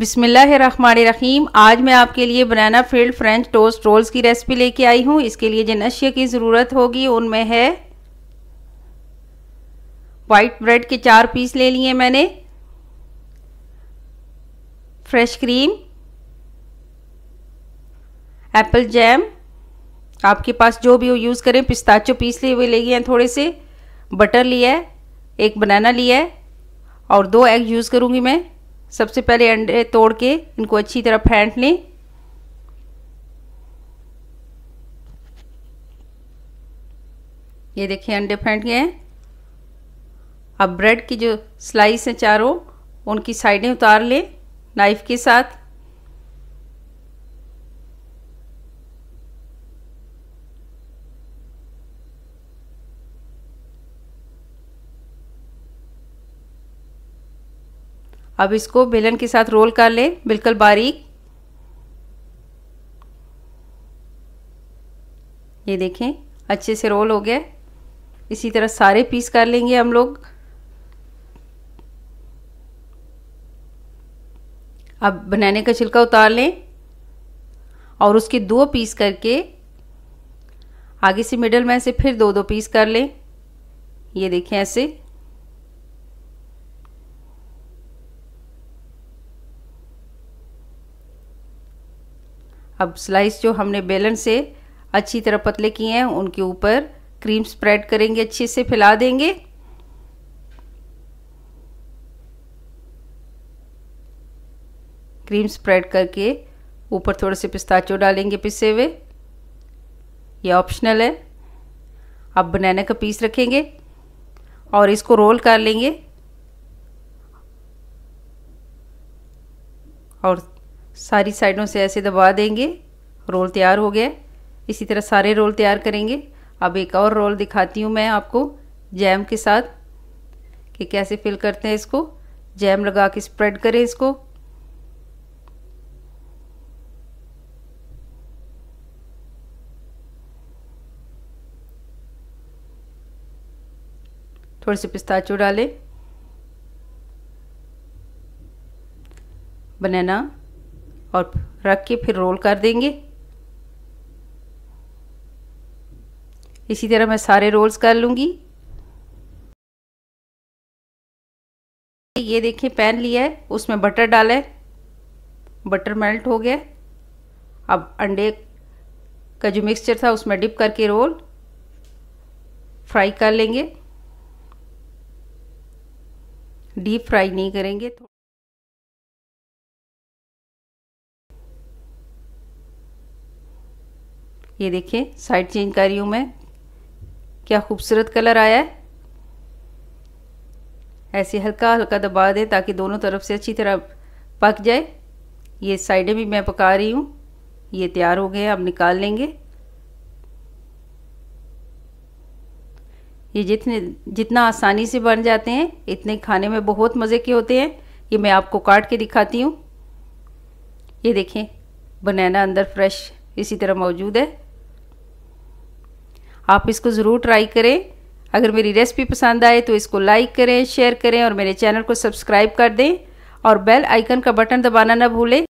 बिसमीम आज मैं आपके लिए banana filled French toast rolls की रेसिपी लेके आई हूँ इसके लिए जिन अशिया की ज़रूरत होगी उनमें है वाइट ब्रेड के चार पीस ले लिए मैंने फ्रेश क्रीम एप्पल जैम आपके पास जो भी हो यूज़ करें पिस्ताचो पीस लिए हुए ले गए हैं थोड़े से बटर लिया है एक बनाना लिया है और दो एग यूज़ करूँगी मैं सबसे पहले अंडे तोड़ के इनको अच्छी तरह फेंट लें ये देखिए अंडे फेंट गए हैं अब ब्रेड की जो स्लाइस हैं चारों उनकी साइडें उतार लें नाइफ़ के साथ अब इसको बेलन के साथ रोल कर लें बिल्कुल बारीक ये देखें अच्छे से रोल हो गया इसी तरह सारे पीस कर लेंगे हम लोग अब बनाने का छिलका उतार लें और उसके दो पीस करके आगे से मिडल में से फिर दो दो पीस कर लें ये देखें ऐसे अब स्लाइस जो हमने बेलन से अच्छी तरह पतले किए हैं उनके ऊपर क्रीम स्प्रेड करेंगे अच्छे से फैला देंगे क्रीम स्प्रेड करके ऊपर थोड़े से पिस्ताचो डालेंगे पिसे हुए ये ऑप्शनल है आप बनाना का पीस रखेंगे और इसको रोल कर लेंगे और सारी साइडों से ऐसे दबा देंगे रोल तैयार हो गया इसी तरह सारे रोल तैयार करेंगे अब एक और रोल दिखाती हूँ मैं आपको जैम के साथ कि कैसे फिल करते हैं इसको जैम लगा के स्प्रेड करें इसको थोड़े से पिस्ताचू डालें बनाना और रख के फिर रोल कर देंगे इसी तरह मैं सारे रोल्स कर लूँगी ये देखिए पैन लिया है उसमें बटर डाला है बटर मेल्ट हो गया अब अंडे का जो मिक्सचर था उसमें डिप करके रोल फ्राई कर लेंगे डीप फ्राई नहीं करेंगे तो- ये देखिए साइड चेंज कर रही हूँ मैं क्या खूबसूरत कलर आया है ऐसे हल्का हल्का दबा दें ताकि दोनों तरफ से अच्छी तरह पक जाए ये साइडें भी मैं पका रही हूँ ये तैयार हो गए अब निकाल लेंगे ये जितने जितना आसानी से बन जाते हैं इतने खाने में बहुत मज़े के होते हैं ये मैं आपको काट के दिखाती हूँ ये देखें बनाना अंदर फ्रेश इसी तरह मौजूद है आप इसको ज़रूर ट्राई करें अगर मेरी रेसिपी पसंद आए तो इसको लाइक करें शेयर करें और मेरे चैनल को सब्सक्राइब कर दें और बेल आइकन का बटन दबाना ना भूलें